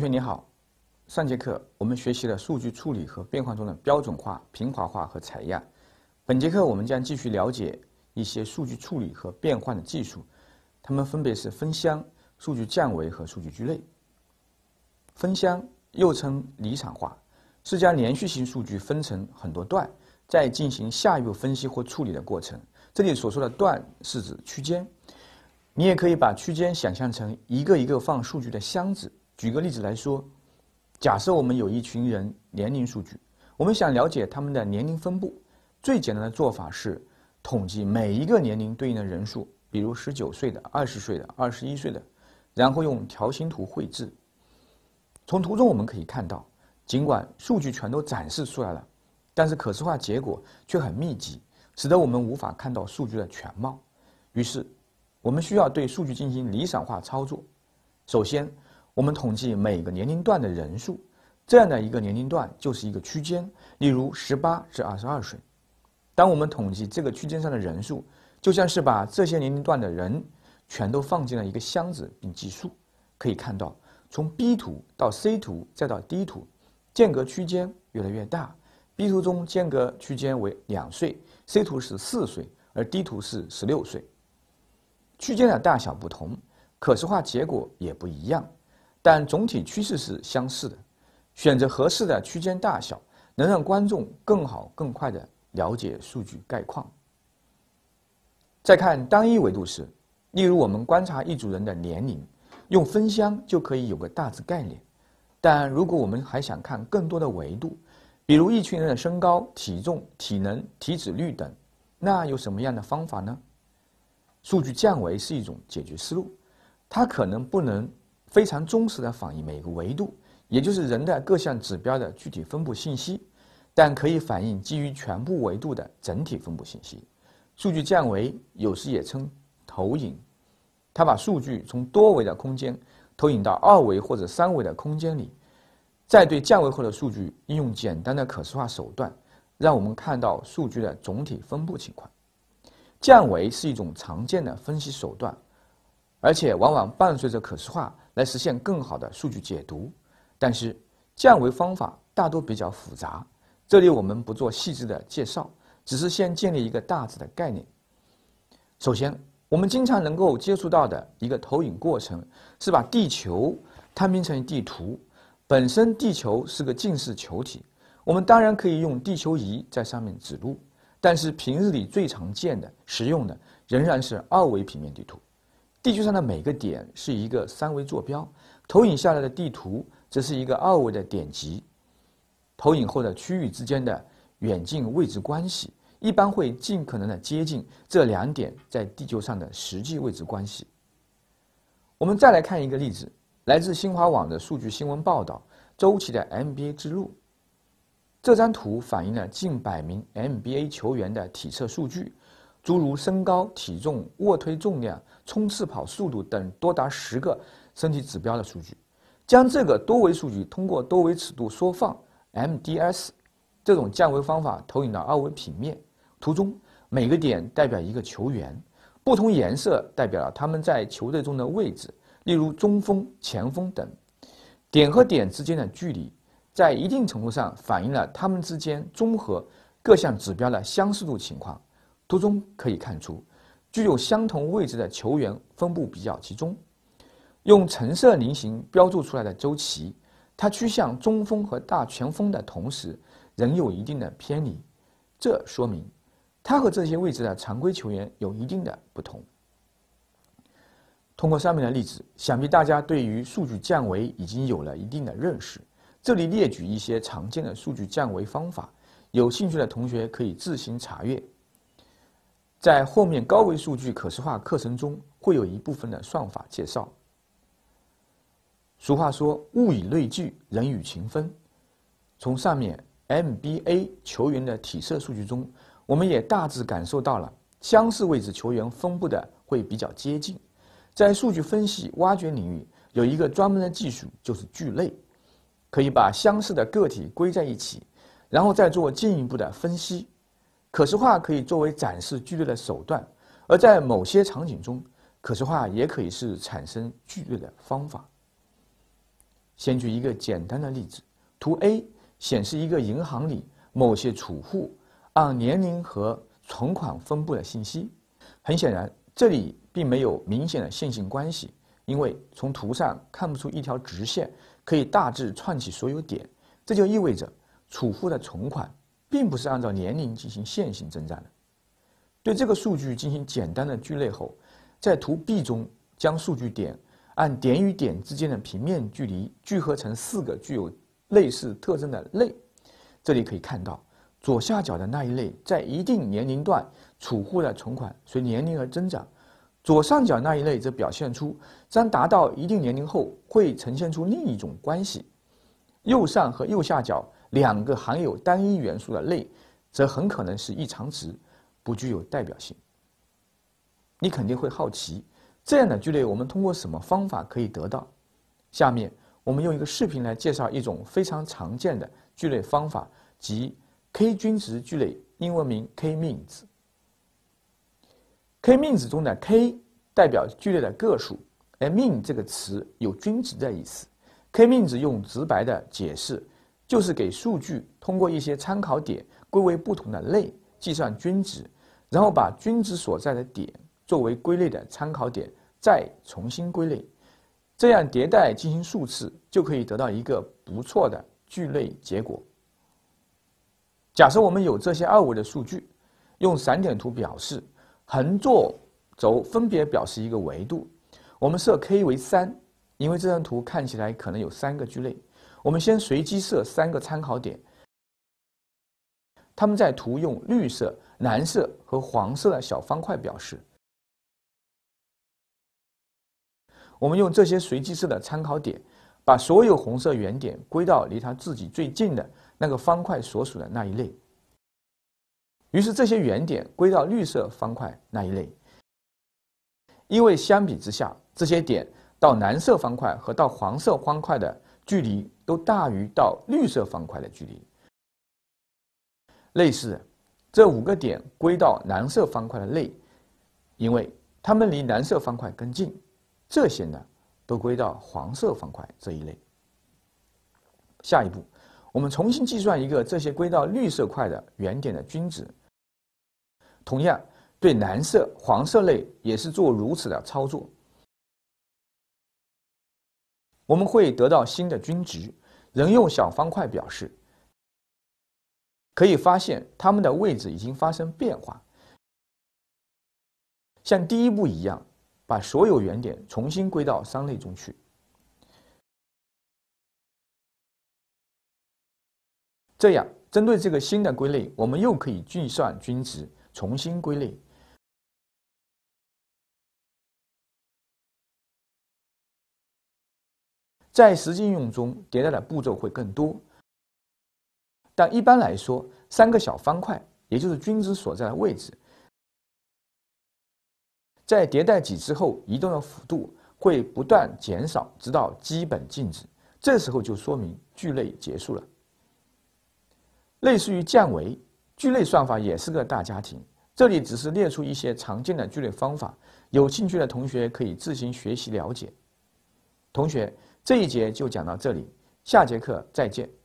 同学你好，上节课我们学习了数据处理和变换中的标准化、平滑化和采样，本节课我们将继续了解一些数据处理和变换的技术，它们分别是分箱、数据降维和数据聚类。分箱又称离场化，是将连续型数据分成很多段，再进行下一步分析或处理的过程。这里所说的段是指区间，你也可以把区间想象成一个一个放数据的箱子。举个例子来说，假设我们有一群人年龄数据，我们想了解他们的年龄分布。最简单的做法是统计每一个年龄对应的人数，比如十九岁的、二十岁的、二十一岁的，然后用条形图绘制。从图中我们可以看到，尽管数据全都展示出来了，但是可视化结果却很密集，使得我们无法看到数据的全貌。于是，我们需要对数据进行理想化操作。首先，我们统计每个年龄段的人数，这样的一个年龄段就是一个区间，例如十八至二十二岁。当我们统计这个区间上的人数，就像是把这些年龄段的人全都放进了一个箱子并计数。可以看到，从 B 图到 C 图再到 D 图，间隔区间越来越大。B 图中间隔区间为两岁，C 图是四岁，而 D 图是十六岁。区间的大小不同，可视化结果也不一样。但总体趋势是相似的，选择合适的区间大小，能让观众更好、更快地了解数据概况。再看单一维度时，例如我们观察一组人的年龄，用分箱就可以有个大致概念。但如果我们还想看更多的维度，比如一群人的身高、体重、体能、体脂率等，那有什么样的方法呢？数据降维是一种解决思路，它可能不能。非常忠实地反映每个维度，也就是人的各项指标的具体分布信息，但可以反映基于全部维度的整体分布信息。数据降维有时也称投影，它把数据从多维的空间投影到二维或者三维的空间里，再对降维后的数据应用简单的可视化手段，让我们看到数据的总体分布情况。降维是一种常见的分析手段，而且往往伴随着可视化。来实现更好的数据解读，但是降维方法大多比较复杂，这里我们不做细致的介绍，只是先建立一个大致的概念。首先，我们经常能够接触到的一个投影过程是把地球摊平成地图。本身地球是个近似球体，我们当然可以用地球仪在上面指路，但是平日里最常见的、实用的仍然是二维平面地图。地球上的每个点是一个三维坐标，投影下来的地图则是一个二维的点集。投影后的区域之间的远近位置关系，一般会尽可能的接近这两点在地球上的实际位置关系。我们再来看一个例子，来自新华网的数据新闻报道：周琦的 MBA 之路。这张图反映了近百名 MBA 球员的体测数据。诸如身高、体重、卧推重量、冲刺跑速度等多达十个身体指标的数据，将这个多维数据通过多维尺度缩放 （MDS） 这种降维方法投影到二维平面。图中每个点代表一个球员，不同颜色代表了他们在球队中的位置，例如中锋、前锋等。点和点之间的距离，在一定程度上反映了他们之间综合各项指标的相似度情况。图中可以看出，具有相同位置的球员分布比较集中。用橙色菱形标注出来的周琦，他趋向中锋和大前锋的同时，仍有一定的偏离。这说明他和这些位置的常规球员有一定的不同。通过上面的例子，想必大家对于数据降维已经有了一定的认识。这里列举一些常见的数据降维方法，有兴趣的同学可以自行查阅。在后面高维数据可视化课程中，会有一部分的算法介绍。俗话说“物以类聚，人以群分”，从上面 MBA 球员的体测数据中，我们也大致感受到了相似位置球员分布的会比较接近。在数据分析挖掘领域，有一个专门的技术就是聚类，可以把相似的个体归在一起，然后再做进一步的分析。可视化可以作为展示聚类的手段，而在某些场景中，可视化也可以是产生聚类的方法。先举一个简单的例子，图 A 显示一个银行里某些储户按年龄和存款分布的信息。很显然，这里并没有明显的线性关系，因为从图上看不出一条直线可以大致串起所有点。这就意味着储户的存款。并不是按照年龄进行线性增长的。对这个数据进行简单的聚类后，在图 b 中将数据点按点与点之间的平面距离聚合成四个具有类似特征的类。这里可以看到，左下角的那一类在一定年龄段储户的存款随年龄而增长；左上角那一类则表现出，将达到一定年龄后会呈现出另一种关系。右上和右下角。两个含有单一元素的类，则很可能是异常值，不具有代表性。你肯定会好奇，这样的聚类我们通过什么方法可以得到？下面我们用一个视频来介绍一种非常常见的聚类方法，即 K 均值聚类（英文名 K-means）。K-means 中的 K 代表聚类的个数，而 mean 这个词有均值的意思。K-means 用直白的解释。就是给数据通过一些参考点归为不同的类，计算均值，然后把均值所在的点作为归类的参考点，再重新归类，这样迭代进行数次，就可以得到一个不错的聚类结果。假设我们有这些二维的数据，用散点图表示，横坐轴分别表示一个维度，我们设 K 为三，因为这张图看起来可能有三个聚类。我们先随机设三个参考点，他们在图用绿色、蓝色和黄色的小方块表示。我们用这些随机设的参考点，把所有红色圆点归到离它自己最近的那个方块所属的那一类。于是这些圆点归到绿色方块那一类，因为相比之下，这些点到蓝色方块和到黄色方块的距离。都大于到绿色方块的距离。类似，这五个点归到蓝色方块的类，因为它们离蓝色方块更近。这些呢，都归到黄色方块这一类。下一步，我们重新计算一个这些归到绿色块的原点的均值。同样，对蓝色、黄色类也是做如此的操作。我们会得到新的均值。仍用小方块表示，可以发现它们的位置已经发生变化。像第一步一样，把所有原点重新归到三类中去。这样，针对这个新的归类，我们又可以计算均值，重新归类。在实际应用中，迭代的步骤会更多。但一般来说，三个小方块，也就是均值所在的位置，在迭代几次后，移动的幅度会不断减少，直到基本静止。这时候就说明聚类结束了。类似于降维，聚类算法也是个大家庭。这里只是列出一些常见的聚类方法，有兴趣的同学可以自行学习了解。同学。这一节就讲到这里，下节课再见。